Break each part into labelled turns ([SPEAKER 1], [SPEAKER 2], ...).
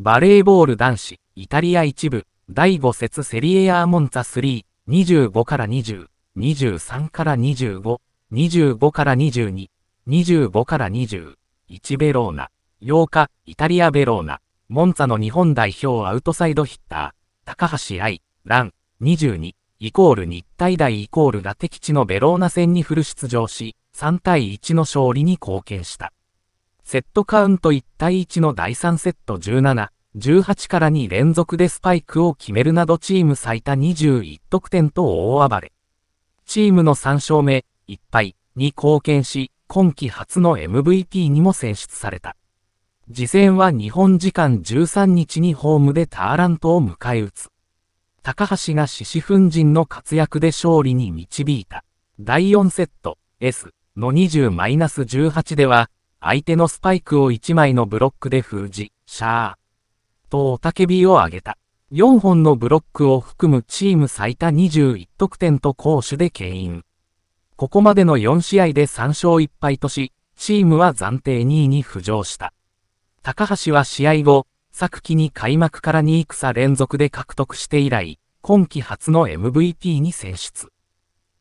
[SPEAKER 1] バレーボール男子、イタリア1部、第5節セリエアーモンツァ3、25から20、23から25、25から22、25から20、1ベローナ、8日、イタリアベローナ、モンツァの日本代表アウトサイドヒッター、高橋愛、ラン、22、イコール日体大イコールが敵地のベローナ戦にフル出場し、3対1の勝利に貢献した。セットカウント1対1の第3セット17、18から2連続でスパイクを決めるなどチーム最多21得点と大暴れ。チームの3勝目、1敗に貢献し、今季初の MVP にも選出された。次戦は日本時間13日にホームでターラントを迎え撃つ。高橋が獅子奮陣の活躍で勝利に導いた。第4セット、S の20-18では、相手のスパイクを1枚のブロックで封じ、シャー、と雄たけびを上げた。4本のブロックを含むチーム最多21得点と攻守で牽引。ここまでの4試合で3勝1敗とし、チームは暫定2位に浮上した。高橋は試合後、昨季に開幕から2戦連続で獲得して以来、今季初の MVP に選出。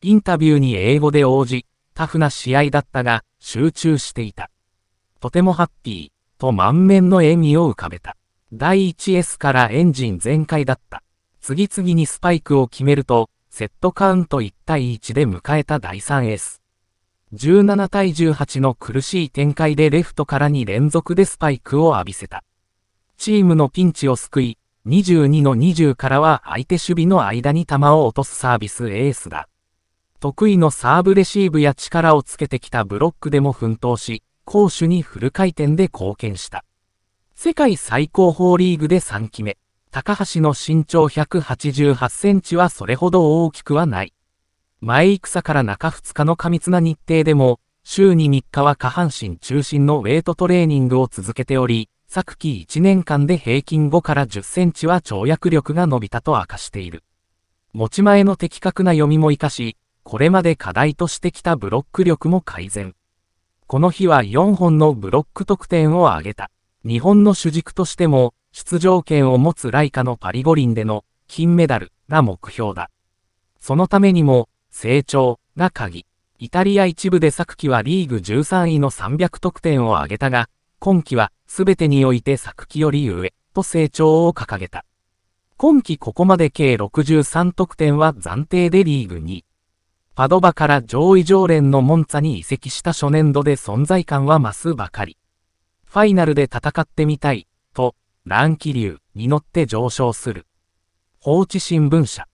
[SPEAKER 1] インタビューに英語で応じ、タフな試合だったが、集中していた。とてもハッピー、と満面の笑みを浮かべた。第 1S からエンジン全開だった。次々にスパイクを決めると、セットカウント1対1で迎えた第 3S。17対18の苦しい展開でレフトからに連続でスパイクを浴びせた。チームのピンチを救い、22の20からは相手守備の間に球を落とすサービスエースだ。得意のサーブレシーブや力をつけてきたブロックでも奮闘し、攻守にフル回転で貢献した。世界最高峰リーグで3期目。高橋の身長188センチはそれほど大きくはない。前戦から中2日の過密な日程でも、週に3日は下半身中心のウェイトトレーニングを続けており、昨季1年間で平均5から10センチは跳躍力が伸びたと明かしている。持ち前の的確な読みも活かし、これまで課題としてきたブロック力も改善。この日は4本のブロック得点を挙げた。日本の主軸としても、出場権を持つライカのパリ五輪での金メダルが目標だ。そのためにも、成長が鍵。イタリア一部で昨季はリーグ13位の300得点を挙げたが、今季は全てにおいて昨季より上と成長を掲げた。今季ここまで計63得点は暫定でリーグ2位。パドバから上位常連のモンツァに移籍した初年度で存在感は増すばかり。ファイナルで戦ってみたい、と、乱気流に乗って上昇する。放置新聞社。